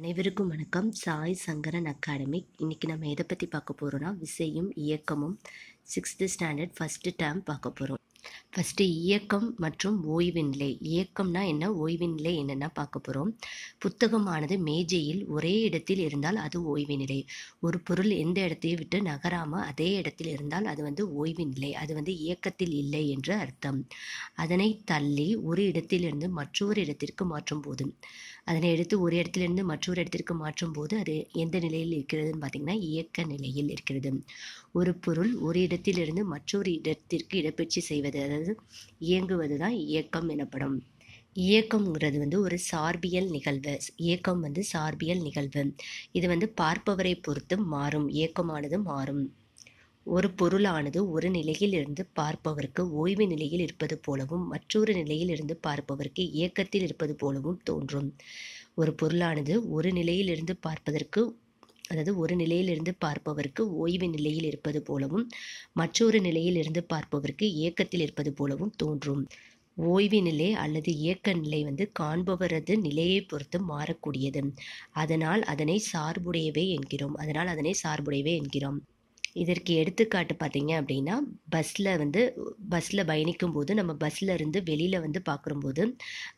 அனைவருக்கும் வணக்கம் சாய் சங்கரன் அகாடமிக் இன்றைக்கி நம்ம எதை பற்றி பார்க்க போகிறோன்னா விசையும் இயக்கமும் சிக்ஸ்த்து ஸ்டாண்டர்ட் ஃபஸ்ட்டு டேம் பார்க்க போகிறோம் ஃபஸ்ட்டு இயக்கம் மற்றும் ஓய்வின் நிலை இயக்கம்னா என்ன ஓய்வின் நிலை என்னென்னா பார்க்க போகிறோம் புத்தகமானது மேஜையில் ஒரே இடத்தில் இருந்தால் அது ஓய்வு நிலை ஒரு பொருள் எந்த இடத்தையும் விட்டு நகராமல் அதே இடத்தில் இருந்தால் அது வந்து ஓய்வு நிலை அது வந்து இயக்கத்தில் இல்லை என்று அர்த்தம் அதனை தள்ளி ஒரு இடத்திலிருந்து மற்றொரு இடத்திற்கு மாற்றும் போது அதனை எடுத்து ஒரு இடத்திலிருந்து மற்றொரு இடத்திற்கு மாற்றும் போது அது எந்த நிலையில் இருக்கிறதுன்னு பார்த்திங்கன்னா இயக்க நிலையில் இருக்கிறது ஒரு பொருள் ஒரு இடத்திலிருந்து மற்றொரு இடத்திற்கு இடப்பெற்றி செய்வது இயங்குவது அதாவது இயங்குவது தான் இயக்கம் எனப்படும் இயக்கம்ங்கிறது வந்து ஒரு சார்பியல் நிகழ்வு இயக்கம் வந்து சார்பியல் நிகழ்வு இது வந்து பார்ப்பவரை பொறுத்து மாறும் இயக்கமானது மாறும் ஒரு பொருளானது ஒரு நிலையில் இருந்து பார்ப்பவருக்கு ஓய்வு நிலையில் இருப்பது போலவும் மற்றொரு நிலையில் இருந்து பார்ப்பவருக்கு இயக்கத்தில் இருப்பது போலவும் தோன்றும் ஒரு பொருளானது ஒரு நிலையில் இருந்து பார்ப்பதற்கு அதாவது ஒரு நிலையிலிருந்து பார்ப்பவருக்கு ஓய்வு நிலையில் இருப்பது போலவும் மற்றொரு நிலையிலிருந்து பார்ப்பவருக்கு ஏக்கத்தில் இருப்பது போலவும் தோன்றும் ஓய்வு நிலை அல்லது இயக்க நிலை வந்து காண்பவரது நிலையை பொறுத்து மாறக்கூடியது அதனால் அதனை சார்புடையவை என்கிறோம் அதனால் அதனை சார்புடையவை என்கிறோம் இதற்கு எடுத்துக்காட்டு பார்த்தீங்க அப்படின்னா பஸ்ஸில் வந்து பஸ்ஸில் பயணிக்கும் போது நம்ம பஸ்ஸில் இருந்து வெளியில் வந்து பார்க்கும்போது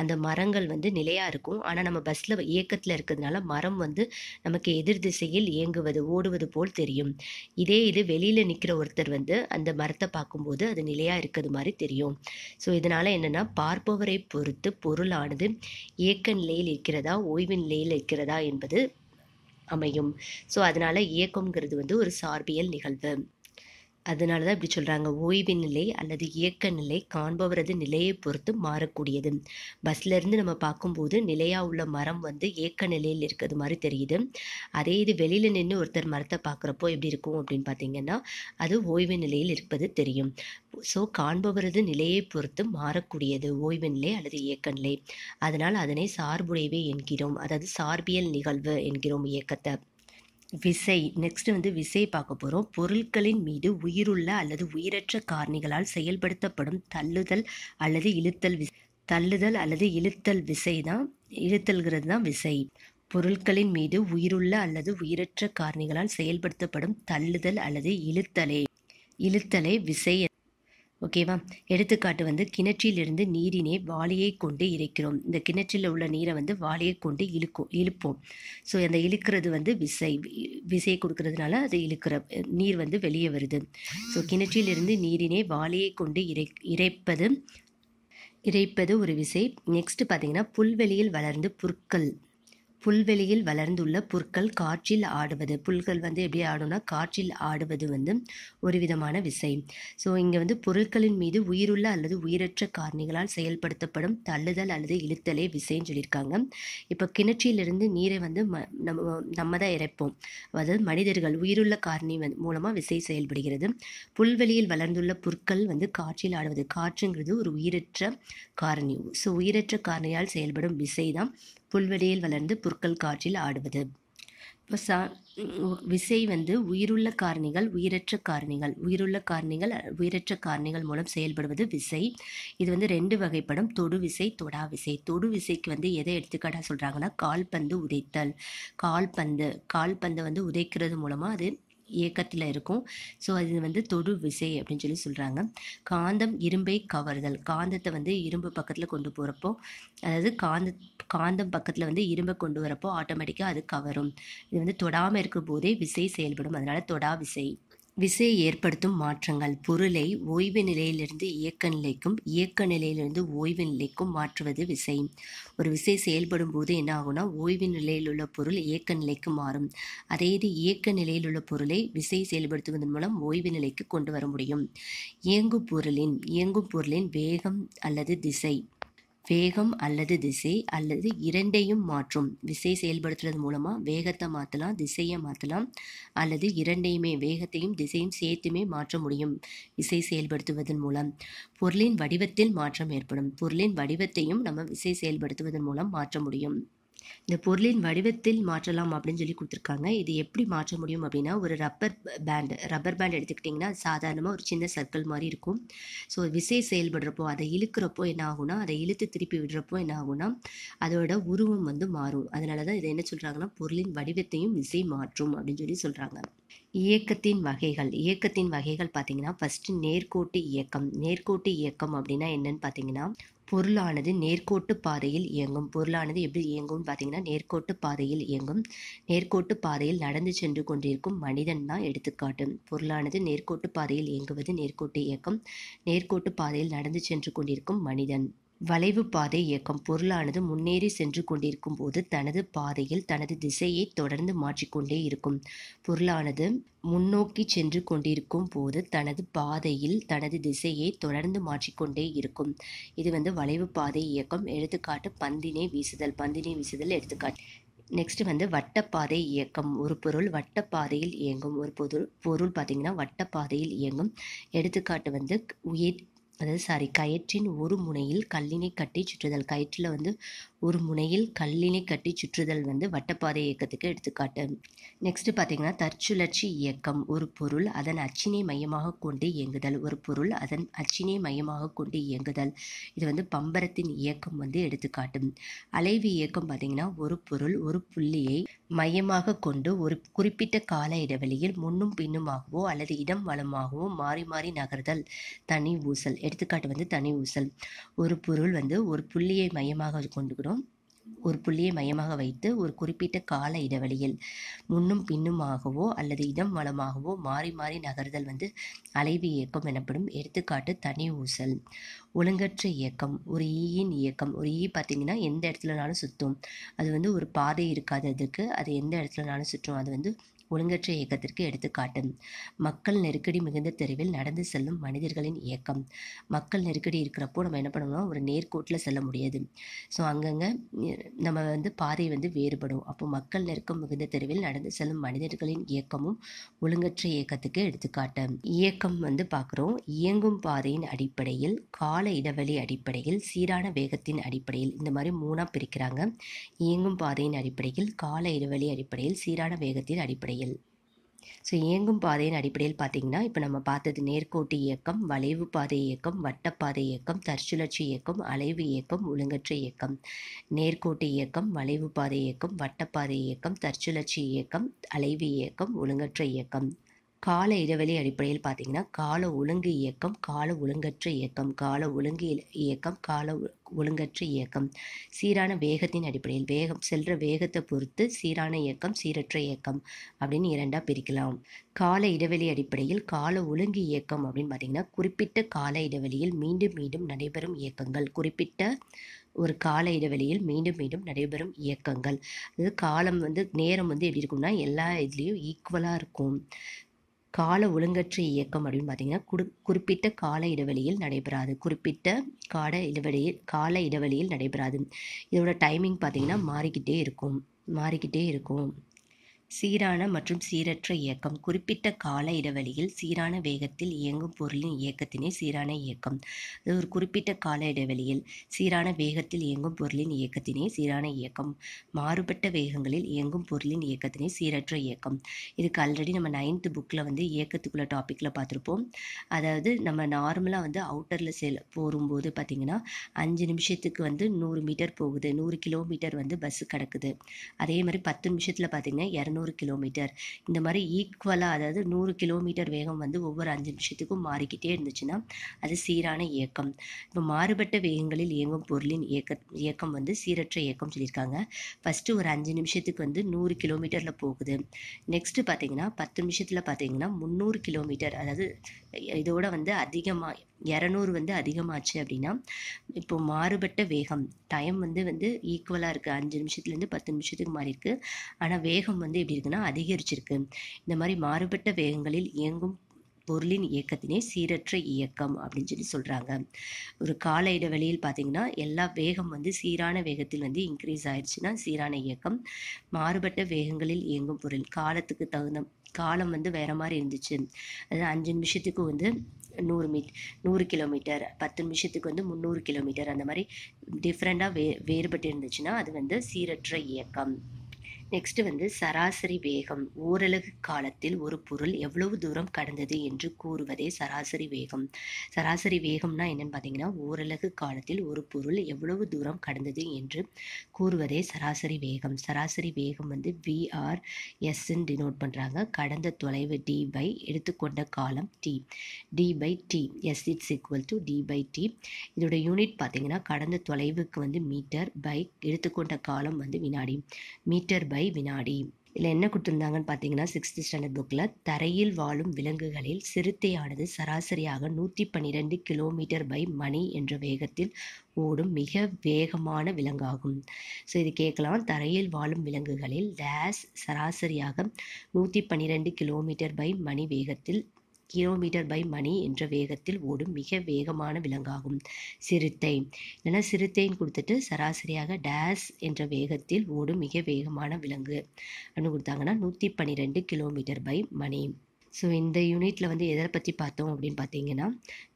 அந்த மரங்கள் வந்து நிலையாக இருக்கும் ஆனால் நம்ம பஸ்ஸில் இயக்கத்தில் இருக்கிறதுனால மரம் வந்து நமக்கு எதிர் திசையில் இயங்குவது ஓடுவது போல் தெரியும் இதே இது வெளியில் நிற்கிற ஒருத்தர் வந்து அந்த மரத்தை பார்க்கும்போது அது நிலையாக இருக்கிறது மாதிரி தெரியும் ஸோ இதனால் என்னென்னா பார்ப்பவரை பொறுத்து பொருளானது இயக்க நிலையில் இருக்கிறதா ஓய்வு நிலையில் இருக்கிறதா என்பது அமையும் ஸோ அதனால் இயக்கம்ங்கிறது வந்து ஒரு சார்பியல் நிகழ்வு அதனால தான் இப்படி சொல்கிறாங்க ஓய்வு நிலை அல்லது இயக்க நிலை காண்பவரது நிலையை பொறுத்து மாறக்கூடியது பஸ்லேருந்து நம்ம பார்க்கும்போது நிலையாக உள்ள மரம் வந்து இயக்க நிலையில் இருக்கிறது மாதிரி தெரியுது அதே இது வெளியில் நின்று ஒருத்தர் மரத்தை பார்க்குறப்போ எப்படி இருக்கும் அப்படின்னு பார்த்தீங்கன்னா அது ஓய்வு நிலையில் இருப்பது தெரியும் ஸோ காண்பவரது நிலையை பொறுத்து மாறக்கூடியது ஓய்வு நிலை அல்லது இயக்க நிலை அதனால் அதனை சார்புடையவே என்கிறோம் அதாவது சார்பியல் நிகழ்வு என்கிறோம் இயக்கத்தை விசை நெக்ஸ்ட் வந்து விசை பார்க்க போகிறோம் பொருட்களின் மீது உயிருள்ள அல்லது உயிரற்ற காரணிகளால் செயல்படுத்தப்படும் தள்ளுதல் அல்லது இழுத்தல் விசை தள்ளுதல் அல்லது இழுத்தல் விசை தான் இழுத்தல்கிறது தான் விசை பொருட்களின் மீது உயிருள்ள அல்லது உயிரற்ற காரணிகளால் செயல்படுத்தப்படும் தள்ளுதல் அல்லது இழுத்தலே இழுத்தலை விசை ஓகேவா எடுத்துக்காட்டு வந்து கிணற்றிலிருந்து நீரினை வாளியை கொண்டு இறைக்கிறோம் இந்த கிணற்றில் உள்ள நீரை வந்து வாளியை கொண்டு இழுக்கும் இழுப்போம் ஸோ அந்த இழுக்கிறது வந்து விசை விசை கொடுக்கறதுனால அது இழுக்கிற நீர் வந்து வெளியே வருது ஸோ கிணற்றிலிருந்து நீரினை வாளியை கொண்டு இறை இறைப்பது இறைப்பது ஒரு விசை நெக்ஸ்ட் பார்த்தீங்கன்னா புல்வெளியில் வளர்ந்து புற்கள் புல்வெளியில் வளர்ந்துள்ள புற்கள் காற்றில் ஆடுவது புல்கள் வந்து எப்படி ஆடும்னா காற்றில் ஆடுவது வந்து ஒரு விதமான விசை ஸோ இங்கே வந்து பொருட்களின் மீது உயிருள்ள அல்லது உயிரற்ற காரணிகளால் செயல்படுத்தப்படும் தள்ளுதல் அல்லது இழுத்தலே விசைன்னு சொல்லியிருக்காங்க இப்போ கிணற்றிலிருந்து நீரை வந்து ம நம்ம நம்ம தான் இறைப்போம் அதாவது மனிதர்கள் உயிருள்ள காரணி மூலமாக விசை செயல்படுகிறது புல்வெளியில் வளர்ந்துள்ள புற்கள் வந்து காற்றில் ஆடுவது காற்றுங்கிறது ஒரு உயிரற்ற காரணி ஸோ உயிரற்ற காரணியால் செயல்படும் விசை தான் புல்வெளியில் வளர்ந்து புற்கள் காற்றில் ஆடுவது இப்போ சா விசை வந்து உயிருள்ள காரணிகள் உயிரற்ற காரணிகள் உயிருள்ள காரணிகள் உயிரற்ற காரணிகள் மூலம் செயல்படுவது விசை இது வந்து ரெண்டு வகைப்படும் தொடு விசை தொடா விசை தொடு விசைக்கு வந்து எதை எடுத்துக்காட்டாக சொல்கிறாங்கன்னா கால்பந்து உதைத்தல் கால்பந்து கால்பந்து வந்து உதைக்கிறது மூலமாக அது இயக்கத்தில் இருக்கும் ஸோ அது வந்து தொடு விசை அப்படின்னு சொல்லி சொல்கிறாங்க காந்தம் இரும்பை கவர்தல் காந்தத்தை வந்து இரும்பு பக்கத்தில் கொண்டு போகிறப்போ அதாவது காந்த காந்தம் பக்கத்தில் வந்து இரும்பை கொண்டு வரப்போ ஆட்டோமேட்டிக்காக அது கவரும் இது வந்து தொடாமல் இருக்கும் போதே விசை செயல்படும் அதனால் தொடா விசை விசை ஏற்படுத்தும் மாற்றங்கள் பொருளை ஓய்வு நிலையிலிருந்து இயக்க நிலைக்கும் இயக்க நிலையிலிருந்து ஓய்வு நிலைக்கும் மாற்றுவது விசை ஒரு விசை செயல்படும் போது என்ன ஆகும்னா ஓய்வு நிலையில் உள்ள பொருள் இயக்க நிலைக்கு மாறும் அதே இது இயக்க நிலையில் உள்ள பொருளை விசை செயல்படுத்துவதன் மூலம் ஓய்வு நிலைக்கு கொண்டு வர முடியும் இயங்கு பொருளின் இயங்கும் பொருளின் வேகம் அல்லது திசை வேகம் அல்லது திசை அல்லது இரண்டையும் மாற்றும் விசை செயல்படுத்துறது மூலமாக வேகத்தை மாற்றலாம் திசையை மாற்றலாம் அல்லது இரண்டையுமே வேகத்தையும் திசையும் சேர்த்துமே மாற்ற முடியும் விசை செயல்படுத்துவதன் மூலம் பொருளின் வடிவத்தில் மாற்றம் ஏற்படும் பொருளின் வடிவத்தையும் நம்ம விசை செயல்படுத்துவதன் மூலம் மாற்ற முடியும் இந்த பொருளின் வடிவத்தில் மாற்றலாம் அப்படின்னு சொல்லி கொடுத்துருக்காங்க இது எப்படி மாற்ற முடியும் அப்படின்னா ஒரு ரப்பர் பேண்டு ரப்பர் பேண்ட் எடுத்துக்கிட்டிங்கன்னா அது சாதாரணமாக ஒரு சின்ன சர்க்கிள் மாதிரி இருக்கும் ஸோ விசை செயல்படுறப்போ அதை இழுக்கிறப்போ என்ன ஆகும்னா அதை இழுத்து திருப்பி விடுறப்போ என்ன ஆகும்னா அதோட உருவம் வந்து மாறும் அதனால தான் இதை என்ன சொல்கிறாங்கன்னா பொருளின் வடிவத்தையும் விசை மாற்றும் அப்படின்னு சொல்லி சொல்கிறாங்க இயக்கத்தின் வகைகள் இயக்கத்தின் வகைகள் பார்த்தீங்கன்னா ஃபஸ்ட்டு நேர்கோட்டு இயக்கம் நேர்கோட்டு இயக்கம் அப்படின்னா என்னன்னு பார்த்தீங்கன்னா பொருளானது நேர்கோட்டு பாதையில் இயங்கும் பொருளானது எப்படி இயங்கும்னு பார்த்தீங்கன்னா நேர்கோட்டு பாதையில் இயங்கும் நேர்கோட்டு பாதையில் நடந்து சென்று கொண்டிருக்கும் மனிதன் தான் எடுத்துக்காட்டும் பொருளானது நேர்கோட்டு பாதையில் இயங்குவது நேர்கோட்டு இயக்கம் நேர்கோட்டு பாதையில் நடந்து சென்று கொண்டிருக்கும் மனிதன் வளைவு பாதை இயக்கம் பொருளானது முன்னேறி சென்று கொண்டிருக்கும் போது தனது பாதையில் தனது திசையை தொடர்ந்து மாற்றிக்கொண்டே இருக்கும் பொருளானது முன்னோக்கி சென்று கொண்டிருக்கும் போது தனது பாதையில் தனது திசையை தொடர்ந்து மாற்றிக்கொண்டே இருக்கும் இது வந்து வளைவு பாதை இயக்கம் எடுத்துக்காட்டு பந்தினை வீசுதல் பந்தினை வீசுதல் எடுத்துக்காட்டு நெக்ஸ்ட் வந்து வட்டப்பாதை இயக்கம் ஒரு பொருள் வட்டப்பாதையில் இயங்கும் ஒரு பொருள் பொருள் பார்த்திங்கன்னா வட்டப்பாதையில் இயங்கும் எடுத்துக்காட்டு வந்து உயிர் அதாவது சாரி கயிற்றின் ஒரு முனையில் கல்லினை கட்டி சுற்றுதல் கயிற்றில் வந்து ஒரு முனையில் கல்லினை கட்டி சுற்றுதல் வந்து வட்டப்பாதை இயக்கத்துக்கு எடுத்துக்காட்டு நெக்ஸ்ட் பார்த்தீங்கன்னா தற்சுழற்சி இயக்கம் ஒரு பொருள் அதன் அச்சினை மையமாக கொண்டு இயங்குதல் ஒரு பொருள் அதன் அச்சினை மையமாக கொண்டு இயங்குதல் இது வந்து பம்பரத்தின் இயக்கம் வந்து எடுத்துக்காட்டும் அலைவு இயக்கம் பார்த்தீங்கன்னா ஒரு பொருள் ஒரு புள்ளியை மையமாக கொண்டு ஒரு குறிப்பிட்ட கால இடைவெளியில் முன்னும் பின்னுமாகவோ அல்லது இடம் வளமாகவோ மாறி மாறி நகர்தல் தனி ஊசல் எடுத்துக்காட்டு வந்து தனி ஊசல் ஒரு பொருள் வந்து ஒரு புள்ளியை மையமாக கொண்டு ஒரு புள்ளியை மையமாக வைத்து ஒரு குறிப்பிட்ட கால இடைவெளியில் முன்னும் பின்னுமாகவோ அல்லது இடம் வளமாகவோ மாறி மாறி நகர்தல் வந்து அலைவு இயக்கம் எனப்படும் எடுத்துக்காட்டு தனி ஊசல் ஒழுங்கற்ற இயக்கம் ஒரு ஈயின் இயக்கம் ஒரு ஈ பார்த்திங்கன்னா எந்த இடத்துலனாலும் சுற்றும் அது வந்து ஒரு பாதை இருக்காது அதுக்கு அது எந்த இடத்துலனாலும் சுற்றும் அது வந்து ஒழுங்கற்ற இயக்கத்திற்கு எடுத்துக்காட்டும் மக்கள் நெருக்கடி மிகுந்த தெருவில் நடந்து செல்லும் மனிதர்களின் இயக்கம் மக்கள் நெருக்கடி இருக்கிறப்போ நம்ம என்ன பண்ணணும் ஒரு நேர்கோட்டில் செல்ல முடியாது ஸோ அங்கங்கே நம்ம வந்து பாதை வந்து வேறுபடும் அப்போ மக்கள் நெருக்கம் மிகுந்த தெருவில் நடந்து செல்லும் மனிதர்களின் இயக்கமும் ஒழுங்கற்ற இயக்கத்துக்கு எடுத்துக்காட்டும் இயக்கம் வந்து பார்க்குறோம் இயங்கும் பாதையின் அடிப்படையில் கால இடைவெளி அடிப்படையில் சீரான வேகத்தின் அடிப்படையில் இந்த மாதிரி மூணாக பிரிக்கிறாங்க இயங்கும் பாதையின் அடிப்படையில் கால இடைவெளி அடிப்படையில் சீரான வேகத்தின் அடிப்படையில் செயல் ஸோ இயங்கும் பாதையின் அடிப்படையில் பார்த்தீங்கன்னா இப்போ நம்ம பார்த்தது நேர்கோட்டு இயக்கம் வளைவு பாதை இயக்கம் வட்டப்பாதை இயக்கம் தற்சுழற்சி இயக்கம் அலைவு இயக்கம் ஒழுங்கற்ற இயக்கம் நேர்கோட்டு இயக்கம் வளைவு பாதை இயக்கம் வட்டப்பாதை இயக்கம் தற்சுழற்சி இயக்கம் அலைவு இயக்கம் ஒழுங்கற்ற இயக்கம் கால இடைவெளி அடிப்படையில் பார்த்தீங்கன்னா கால ஒழுங்கு இயக்கம் கால ஒழுங்கற்ற இயக்கம் கால ஒழுங்கு இயக்கம் கால ஒழுங்கற்ற இயக்கம் சீரான வேகத்தின் அடிப்படையில் வேகம் செல்ற வேகத்தை பொறுத்து சீரான இயக்கம் சீரற்ற இயக்கம் அப்படின்னு இரண்டாக பிரிக்கலாம் கால இடைவெளி அடிப்படையில் கால ஒழுங்கு இயக்கம் அப்படின்னு பார்த்தீங்கன்னா குறிப்பிட்ட கால இடைவெளியில் மீண்டும் மீண்டும் நடைபெறும் இயக்கங்கள் குறிப்பிட்ட ஒரு கால இடைவெளியில் மீண்டும் மீண்டும் நடைபெறும் இயக்கங்கள் அதாவது காலம் வந்து நேரம் வந்து எப்படி இருக்கும்னா எல்லா இதுலேயும் ஈக்குவலாக இருக்கும் கால ஒழுங்கற்ற இயக்கம் அப்படின்னு பார்த்தீங்கன்னா குடு குறிப்பிட்ட கால இடைவெளியில் நடைபெறாது குறிப்பிட்ட கால இடைவெளியில் கால இடைவெளியில் நடைபெறாது இதோட டைமிங் பார்த்தீங்கன்னா மாறிக்கிட்டே இருக்கும் மாறிக்கிட்டே இருக்கும் சீரான மற்றும் சீரற்ற இயக்கம் குறிப்பிட்ட கால இடைவெளியில் சீரான வேகத்தில் இயங்கும் பொருளின் இயக்கத்தினை சீரான இயக்கம் அது ஒரு குறிப்பிட்ட கால இடைவெளியில் சீரான வேகத்தில் இயங்கும் பொருளின் இயக்கத்தினை சீரான இயக்கம் மாறுபட்ட வேகங்களில் இயங்கும் பொருளின் இயக்கத்தினை சீரற்ற இயக்கம் இதுக்கு ஆல்ரெடி நம்ம நைன்த்து புக்கில் வந்து இயக்கத்துக்குள்ள டாப்பிக்கில் பார்த்துருப்போம் அதாவது நம்ம நார்மலாக வந்து அவுட்டரில் செல் போகும்போது பார்த்திங்கன்னா அஞ்சு நிமிஷத்துக்கு வந்து நூறு மீட்டர் போகுது நூறு கிலோமீட்டர் வந்து பஸ்ஸு கிடக்குது அதே மாதிரி பத்து நிமிஷத்தில் பார்த்திங்கன்னா இரநூறு நூறு கிலோமீட்டர் இந்த மாதிரி ஈக்குவலாக அதாவது நூறு கிலோமீட்டர் வேகம் வந்து ஒவ்வொரு அஞ்சு நிமிஷத்துக்கும் மாறிக்கிட்டே இருந்துச்சுன்னா அது சீரான இயக்கம் இப்போ மாறுபட்ட வேகங்களில் இயங்கும் பொருளின் இயக்க இயக்கம் வந்து சீரற்ற இயக்கம் சொல்லியிருக்காங்க ஃபஸ்ட்டு ஒரு அஞ்சு நிமிஷத்துக்கு வந்து நூறு கிலோமீட்டரில் போகுது நெக்ஸ்ட்டு பார்த்தீங்கன்னா பத்து நிமிஷத்தில் பார்த்தீங்கன்னா முந்நூறு கிலோமீட்டர் அதாவது இதோட வந்து அதிகமாக இரநூறு வந்து அதிகமாச்சு அப்படின்னா இப்போ மாறுபட்ட வேகம் டைம் வந்து வந்து ஈக்குவலாக இருக்குது அஞ்சு நிமிஷத்துலேருந்து பத்து நிமிஷத்துக்கு மாறி இருக்குது ஆனால் வேகம் வந்து எப்படி இருக்குன்னா அதிகரிச்சிருக்கு இந்த மாதிரி மாறுபட்ட வேகங்களில் இயங்கும் பொருளின் இயக்கத்தினே சீரற்ற இயக்கம் அப்படின்னு சொல்லி சொல்கிறாங்க ஒரு கால இடைவெளியில் பார்த்திங்கன்னா எல்லா வேகம் வந்து சீரான வேகத்தில் வந்து இன்க்ரீஸ் ஆயிடுச்சுன்னா சீரான இயக்கம் மாறுபட்ட வேகங்களில் இயங்கும் பொருள் காலத்துக்கு தகுந்த காலம் வந்து வேறு மாதிரி இருந்துச்சு அதாவது அஞ்சு நிமிஷத்துக்கு வந்து நூறு மீட் நூறு கிலோமீட்டர் பத்து நிமிஷத்துக்கு வந்து முந்நூறு கிலோமீட்டர் அந்த மாதிரி டிஃப்ரெண்ட்டாக வே வேறுபட்டு இருந்துச்சுன்னா அது வந்து சீரற்ற இயக்கம் நெக்ஸ்ட் வந்து சராசரி வேகம் ஓரலகு காலத்தில் ஒரு பொருள் எவ்வளவு தூரம் கடந்தது என்று கூறுவதே சராசரி வேகம் சராசரி வேகம்னா என்னன்னு பார்த்தீங்கன்னா ஓரலகு காலத்தில் ஒரு பொருள் எவ்வளவு தூரம் கடந்தது என்று கூறுவதே சராசரி வேகம் சராசரி வேகம் வந்து விஆர் எஸ்ன்னு டினோட் பண்ணுறாங்க கடந்த தொலைவு டி பை எடுத்துக்கொண்ட காலம் D D by T S it's equal to D by T இதோட யூனிட் பார்த்தீங்கன்னா கடந்த தொலைவுக்கு வந்து மீட்டர் பை எடுத்துக்கொண்ட காலம் வந்து வினாடி மீட்டர் பை பை வினாடி இதில் என்ன கொடுத்துருந்தாங்கன்னு பார்த்தீங்கன்னா சிக்ஸ்த் ஸ்டாண்டர்ட் புக்கில் தரையில் வாழும் விலங்குகளில் சிறுத்தையானது சராசரியாக நூற்றி பன்னிரெண்டு கிலோமீட்டர் பை மணி என்ற வேகத்தில் ஓடும் மிக வேகமான விலங்காகும் ஸோ இது கேட்கலாம் தரையில் வாழும் விலங்குகளில் டேஸ் சராசரியாக நூற்றி பன்னிரெண்டு கிலோமீட்டர் பை மணி வேகத்தில் கிலோமீட்டர் பை மணி என்ற வேகத்தில் ஓடும் மிக வேகமான விலங்காகும் சிறுத்தை இல்லைன்னா சிறுத்தைன்னு கொடுத்துட்டு சராசரியாக டேஸ் என்ற வேகத்தில் ஓடும் மிக வேகமான விலங்கு அப்படின்னு கொடுத்தாங்கன்னா நூற்றி பன்னிரெண்டு கிலோமீட்டர் பை மணி ஸோ இந்த யூனிட்டில் வந்து எதை பற்றி பார்த்தோம் அப்படின்னு பார்த்தீங்கன்னா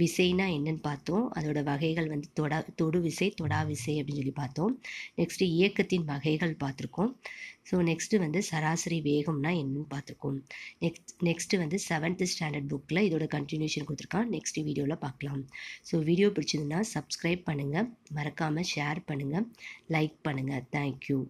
விசைனா என்னன்னு பார்த்தோம் அதோட வகைகள் வந்து தொடா தொடு விசை தொடா விசை அப்படின்னு சொல்லி பார்த்தோம் நெக்ஸ்ட்டு இயக்கத்தின் வகைகள் பார்த்துருக்கோம் ஸோ நெக்ஸ்ட்டு வந்து சராசரி வேகம்னா என்னன்னு பார்த்துருக்கோம் நெக்ஸ்ட் நெக்ஸ்ட்டு வந்து செவன்த் ஸ்டாண்டர்ட் புக்கில் இதோட கண்டினியூஷன் கொடுத்துருக்கான் நெக்ஸ்ட் வீடியோவில் பார்க்கலாம் ஸோ வீடியோ பிடிச்சதுன்னா சப்ஸ்கிரைப் பண்ணுங்கள் மறக்காமல் ஷேர் பண்ணுங்கள் லைக் பண்ணுங்கள் தேங்க்யூ